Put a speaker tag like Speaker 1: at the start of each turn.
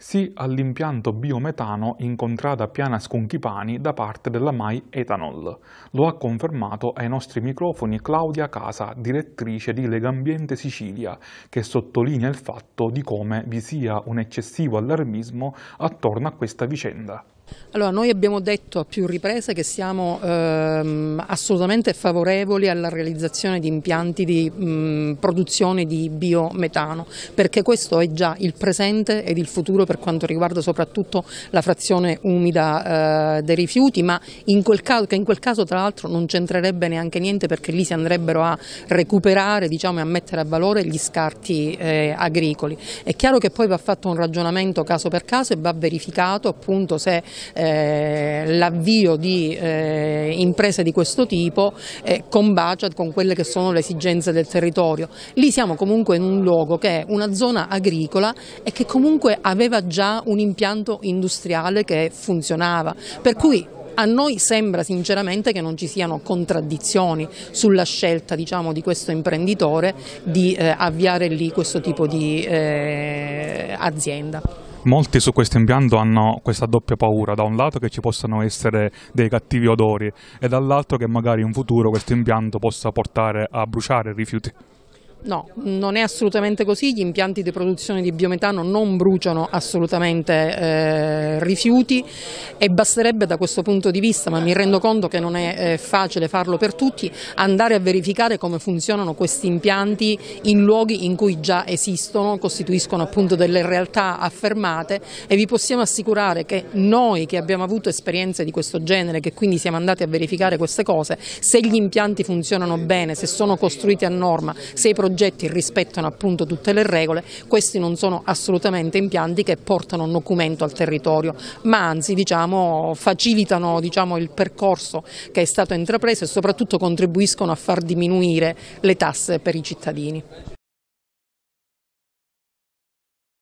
Speaker 1: sì all'impianto biometano incontrato a Piana Sconchipani da parte della MAI Ethanol. Lo ha confermato ai nostri microfoni Claudia Casa, direttrice di Legambiente Sicilia, che sottolinea il fatto di come vi sia un eccessivo allarmismo attorno a questa vicenda.
Speaker 2: Allora, noi abbiamo detto a più riprese che siamo ehm, assolutamente favorevoli alla realizzazione di impianti di mh, produzione di biometano, perché questo è già il presente ed il futuro per quanto riguarda soprattutto la frazione umida eh, dei rifiuti, ma in quel caso, che in quel caso tra l'altro non c'entrerebbe neanche niente perché lì si andrebbero a recuperare diciamo, e a mettere a valore gli scarti eh, agricoli. È chiaro che poi va fatto un ragionamento caso per caso e va verificato appunto se eh, l'avvio di eh, imprese di questo tipo eh, combacia con quelle che sono le esigenze del territorio. Lì siamo comunque in un luogo che è una zona agricola e che comunque aveva già un impianto industriale che funzionava, per cui a noi sembra sinceramente che non ci siano contraddizioni sulla scelta diciamo, di questo imprenditore di eh, avviare lì questo tipo di eh, azienda.
Speaker 1: Molti su questo impianto hanno questa doppia paura, da un lato che ci possano essere dei cattivi odori e dall'altro che magari in futuro questo impianto possa portare a bruciare rifiuti.
Speaker 2: No, non è assolutamente così, gli impianti di produzione di biometano non bruciano assolutamente eh, rifiuti e basterebbe da questo punto di vista, ma mi rendo conto che non è eh, facile farlo per tutti, andare a verificare come funzionano questi impianti in luoghi in cui già esistono, costituiscono appunto delle realtà affermate e vi possiamo assicurare che noi che abbiamo avuto esperienze di questo genere, che quindi siamo andati a verificare queste cose, se gli impianti funzionano bene, se sono costruiti a norma, se i produttori progetti rispettano appunto tutte le regole, questi non sono assolutamente impianti che portano un documento al territorio, ma anzi diciamo, facilitano diciamo, il percorso che è stato intrapreso e soprattutto contribuiscono a far diminuire le tasse per i cittadini.